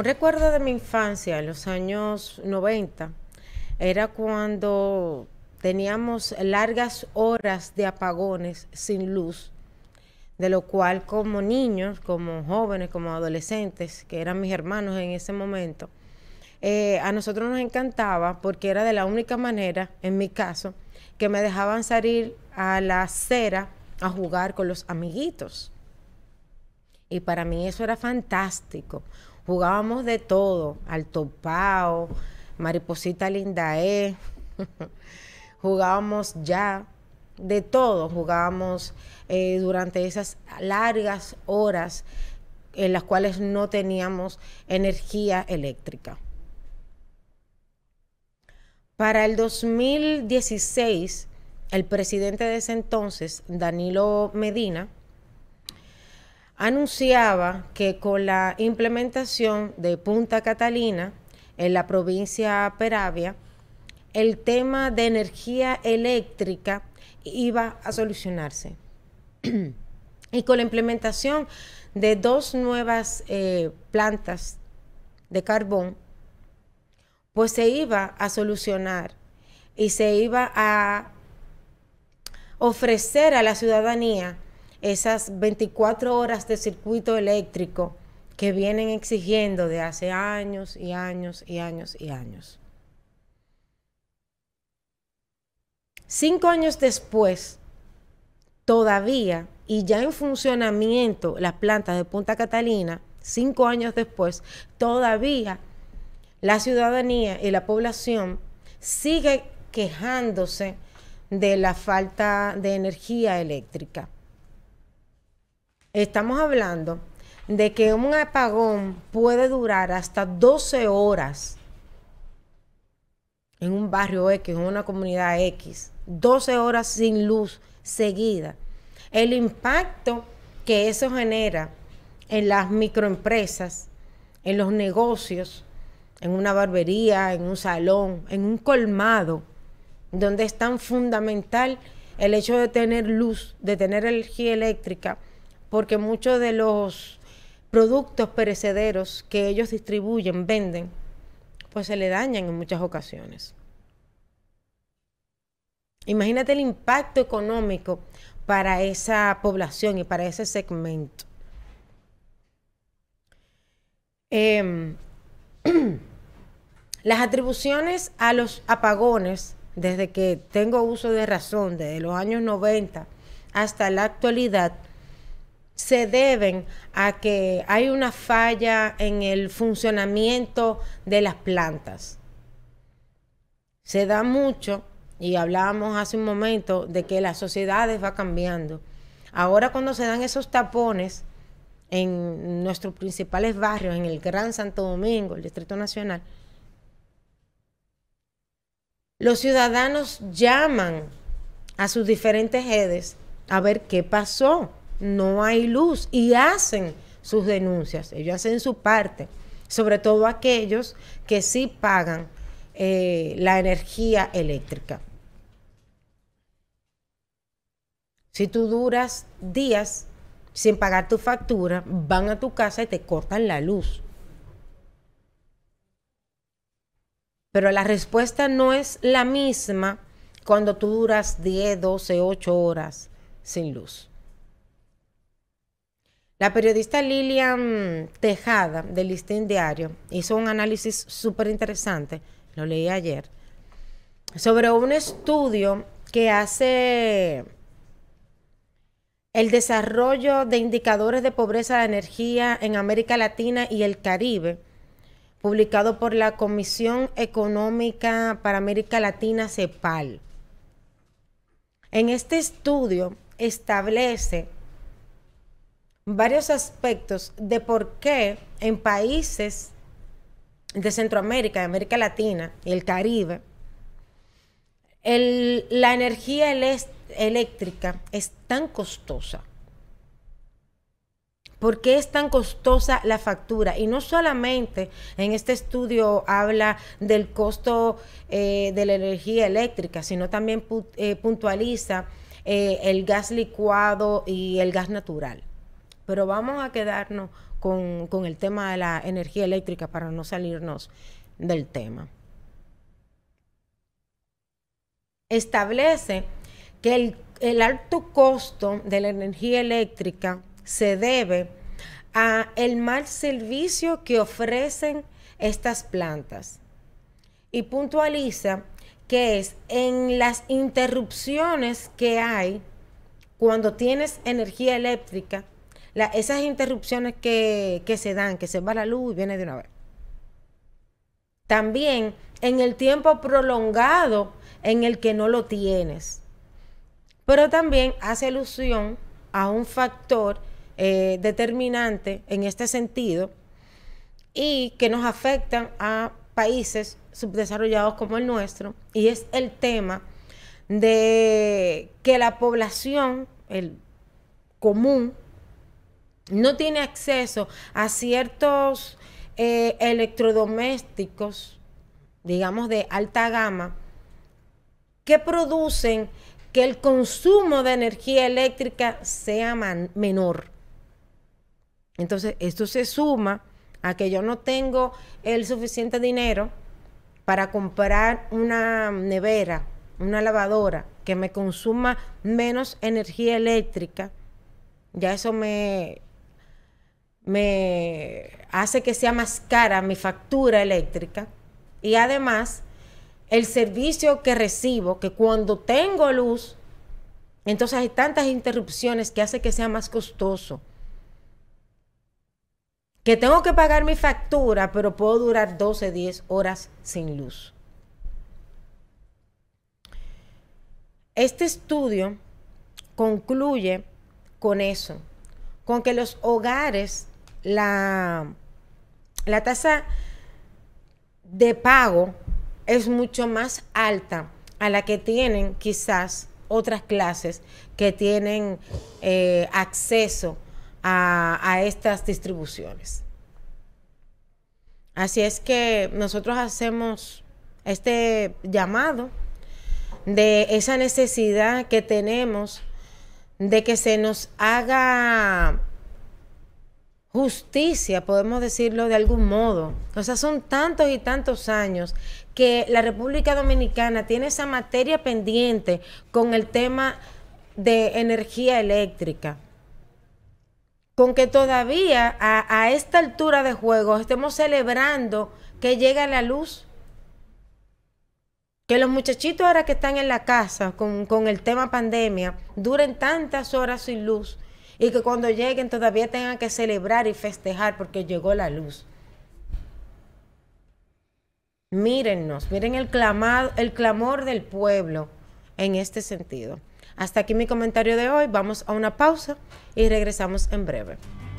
Un recuerdo de mi infancia en los años 90 era cuando teníamos largas horas de apagones sin luz, de lo cual como niños, como jóvenes, como adolescentes, que eran mis hermanos en ese momento, eh, a nosotros nos encantaba porque era de la única manera, en mi caso, que me dejaban salir a la acera a jugar con los amiguitos. Y para mí eso era fantástico. Jugábamos de todo, al topao, mariposita lindae, jugábamos ya, de todo, jugábamos eh, durante esas largas horas en las cuales no teníamos energía eléctrica. Para el 2016, el presidente de ese entonces, Danilo Medina, anunciaba que con la implementación de Punta Catalina en la provincia Peravia, el tema de energía eléctrica iba a solucionarse. y con la implementación de dos nuevas eh, plantas de carbón, pues se iba a solucionar y se iba a ofrecer a la ciudadanía esas 24 horas de circuito eléctrico que vienen exigiendo de hace años y años y años y años. Cinco años después, todavía, y ya en funcionamiento las plantas de Punta Catalina, cinco años después, todavía la ciudadanía y la población sigue quejándose de la falta de energía eléctrica. Estamos hablando de que un apagón puede durar hasta 12 horas en un barrio X, en una comunidad X, 12 horas sin luz seguida. El impacto que eso genera en las microempresas, en los negocios, en una barbería, en un salón, en un colmado, donde es tan fundamental el hecho de tener luz, de tener energía eléctrica porque muchos de los productos perecederos que ellos distribuyen, venden, pues se le dañan en muchas ocasiones. Imagínate el impacto económico para esa población y para ese segmento. Em, las atribuciones a los apagones, desde que tengo uso de razón, desde los años 90 hasta la actualidad, se deben a que hay una falla en el funcionamiento de las plantas. Se da mucho, y hablábamos hace un momento, de que las sociedades va cambiando. Ahora cuando se dan esos tapones en nuestros principales barrios, en el Gran Santo Domingo, el Distrito Nacional, los ciudadanos llaman a sus diferentes redes a ver qué pasó no hay luz y hacen sus denuncias, ellos hacen su parte, sobre todo aquellos que sí pagan eh, la energía eléctrica. Si tú duras días sin pagar tu factura, van a tu casa y te cortan la luz. Pero la respuesta no es la misma cuando tú duras 10, 12, 8 horas sin luz. La periodista Lilian Tejada del Listín Diario hizo un análisis súper interesante, lo leí ayer, sobre un estudio que hace el desarrollo de indicadores de pobreza de energía en América Latina y el Caribe, publicado por la Comisión Económica para América Latina, CEPAL. En este estudio establece varios aspectos de por qué en países de Centroamérica, de América Latina y el Caribe, la energía eléctrica es tan costosa. ¿Por qué es tan costosa la factura? Y no solamente en este estudio habla del costo eh, de la energía eléctrica, sino también eh, puntualiza eh, el gas licuado y el gas natural pero vamos a quedarnos con, el tema de la energía eléctrica para no salirnos del tema. Establece que el, alto costo de la energía eléctrica se debe a el mal servicio que ofrecen estas plantas. Y puntualiza que es en las interrupciones que hay cuando tienes energía eléctrica esas interrupciones que, se dan, que se va la luz y viene de una vez. También en el tiempo prolongado en el que no lo tienes. Pero también hace alusión a un factor eh, determinante en este sentido y que nos afecta a países subdesarrollados como el nuestro, y es el tema de que la población el común no tiene acceso a ciertos eh, electrodomésticos, digamos de alta gama, que producen que el consumo de energía eléctrica sea menor. Entonces, esto se suma a que yo no tengo el suficiente dinero para comprar una nevera, una lavadora que me consuma menos energía eléctrica. Ya eso me me hace que sea más cara mi factura eléctrica y además el servicio que recibo, que cuando tengo luz, entonces hay tantas interrupciones que hace que sea más costoso. Que tengo que pagar mi factura, pero puedo durar 12, 10 horas sin luz. Este estudio concluye con eso, con que los hogares la, tasa de pago es mucho más alta a la que tienen quizás otras clases que tienen eh, acceso a, estas distribuciones. Así es que nosotros hacemos este llamado de esa necesidad que tenemos de que se nos haga justicia, podemos decirlo de algún modo. O sea, son tantos y tantos años que la República Dominicana tiene esa materia pendiente con el tema de energía eléctrica. Con que todavía a, esta altura de juego estemos celebrando que llega la luz. Que los muchachitos ahora que están en la casa con, con el tema pandemia duren tantas horas sin luz y que cuando lleguen todavía tengan que celebrar y festejar porque llegó la luz. Mírennos, miren el, el clamor del pueblo en este sentido. Hasta aquí mi comentario de hoy, vamos a una pausa y regresamos en breve.